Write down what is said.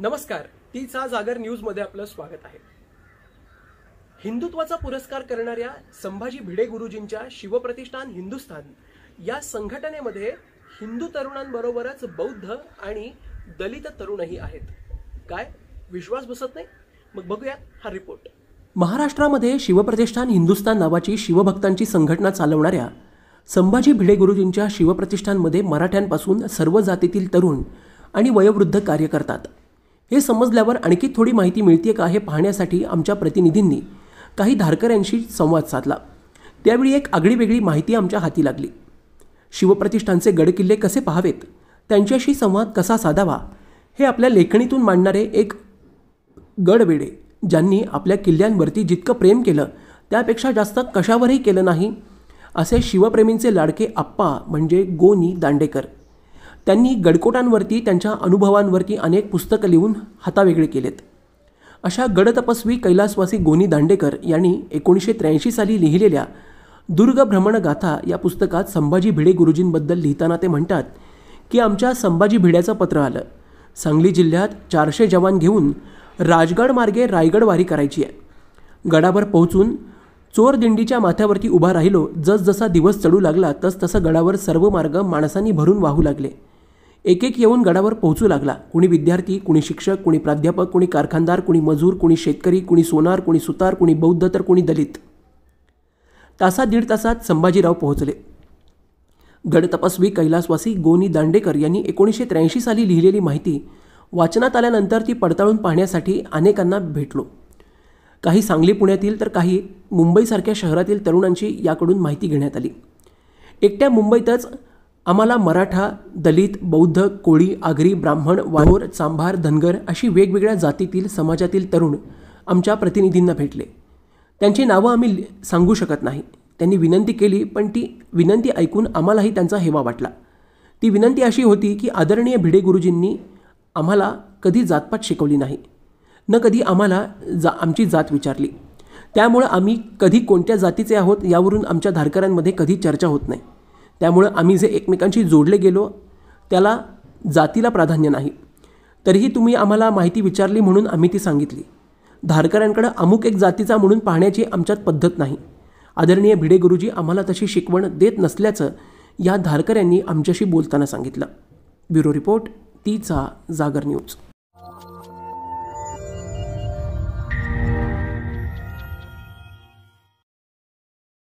नमस्कार चा जागर न्यूजमध्ये आपलं स्वागत आहे हिंदुत्वाचा पुरस्कार करणाऱ्या संभाजी भिडे गुरुजींच्या शिवप्रतिष्ठान हिंदुस्थान या संघटनेमध्ये हिंदू तरुणांबरोबरच बौद्ध आणि दलित तरुणही आहेत काय विश्वास बसत नाही मग बघूया हा रिपोर्ट महाराष्ट्रामध्ये शिवप्रतिष्ठान हिंदुस्थान नावाची शिवभक्तांची संघटना चालवणाऱ्या संभाजी भिडे गुरुजींच्या शिवप्रतिष्ठानमध्ये मराठ्यांपासून सर्व जातीतील तरुण आणि वयोवृद्ध कार्य करतात हे समजल्यावर आणखी थोडी माहिती मिळते का हे पाहण्यासाठी आमच्या प्रतिनिधींनी काही धारकऱ्यांशी संवाद साधला त्यावेळी एक आगळीवेगळी माहिती आमच्या हाती लागली शिवप्रतिष्ठानचे गडकिल्ले कसे पाहावेत त्यांच्याशी संवाद कसा साधावा हे आपल्या लेखणीतून मांडणारे एक गडवेडे ज्यांनी आपल्या किल्ल्यांवरती जितकं प्रेम केलं त्यापेक्षा जास्त कशावरही केलं नाही असे शिवप्रेमींचे लाडके आप्पा म्हणजे गोनी दांडेकर त्यांनी गडकोटांवरती त्यांच्या अनुभवांवरती अनेक पुस्तकं लिहून हातावेगळे केलेत अशा गडतपस्वी कैलासवासी गोनी दांडेकर यांनी एकोणीसशे त्र्याऐंशी साली लिहिलेल्या दुर्ग गाथा या पुस्तकात संभाजी भिडे गुरुजींबद्दल लिहिताना ते म्हणतात की आमच्या संभाजी भिड्याचं पत्र आलं सांगली जिल्ह्यात चारशे जवान घेऊन राजगड मार्गे रायगड वारी करायची आहे गडावर पोहोचून चोरदिंडीच्या माथ्यावरती उभा राहिलो जसजसा दिवस चढू लागला तसतसा गडावर सर्व मार्ग माणसांनी भरून वाहू लागले एक एक येऊन गडावर पोहोचू लागला कुणी विद्यार्थी कुणी शिक्षक कुणी प्राध्यापक कुणी कारखानदार कुणी मजूर कुणी शेतकरी कुणी सोनार कुणी सुतार कुणी बौद्ध तर कुणी दलित तासात दीड तासात संभाजीराव पोहोचले गड तपस्वी कैलासवासी गोनी दांडेकर यांनी एकोणीसशे त्र्याऐंशी साली लिहिलेली माहिती वाचनात आल्यानंतर ती पडताळून पाहण्यासाठी अनेकांना भेटलो काही सांगली पुण्यातील तर काही मुंबईसारख्या शहरातील तरुणांची याकडून माहिती घेण्यात आली एकट्या मुंबईतच आम्हाला मराठा दलित बौद्ध कोळी आगरी ब्राह्मण वाहोर चांभार धनगर अशी वेगवेगळ्या जातीतील समाजातील तरुण आमच्या प्रतिनिधींना भेटले त्यांची नावं आम्ही सांगू शकत नाही त्यांनी विनंती केली पण ती विनंती ऐकून आम्हालाही त्यांचा हेवा वाटला ती विनंती अशी होती की आदरणीय भिडे गुरुजींनी आम्हाला कधी जातपात शिकवली नाही न कधी आम्हाला जा आमची जात विचारली त्यामुळं आम्ही कधी कोणत्या जातीचे आहोत यावरून आमच्या धारकऱ्यांमध्ये कधी चर्चा होत नाही त्यामुळं आम्ही जे एकमेकांशी जोडले गेलो त्याला जातीला प्राधान्य नाही तरीही तुम्ही आम्हाला माहिती विचारली म्हणून आम्ही ती सांगितली धारकऱ्यांकडं अमुक एक जातीचा म्हणून पाहण्याची आमच्यात पद्धत नाही आदरणीय भिडे गुरुजी आम्हाला तशी शिकवण देत नसल्याचं या धारकऱ्यांनी आमच्याशी बोलताना सांगितलं ब्युरो रिपोर्ट तीचा जागर न्यूज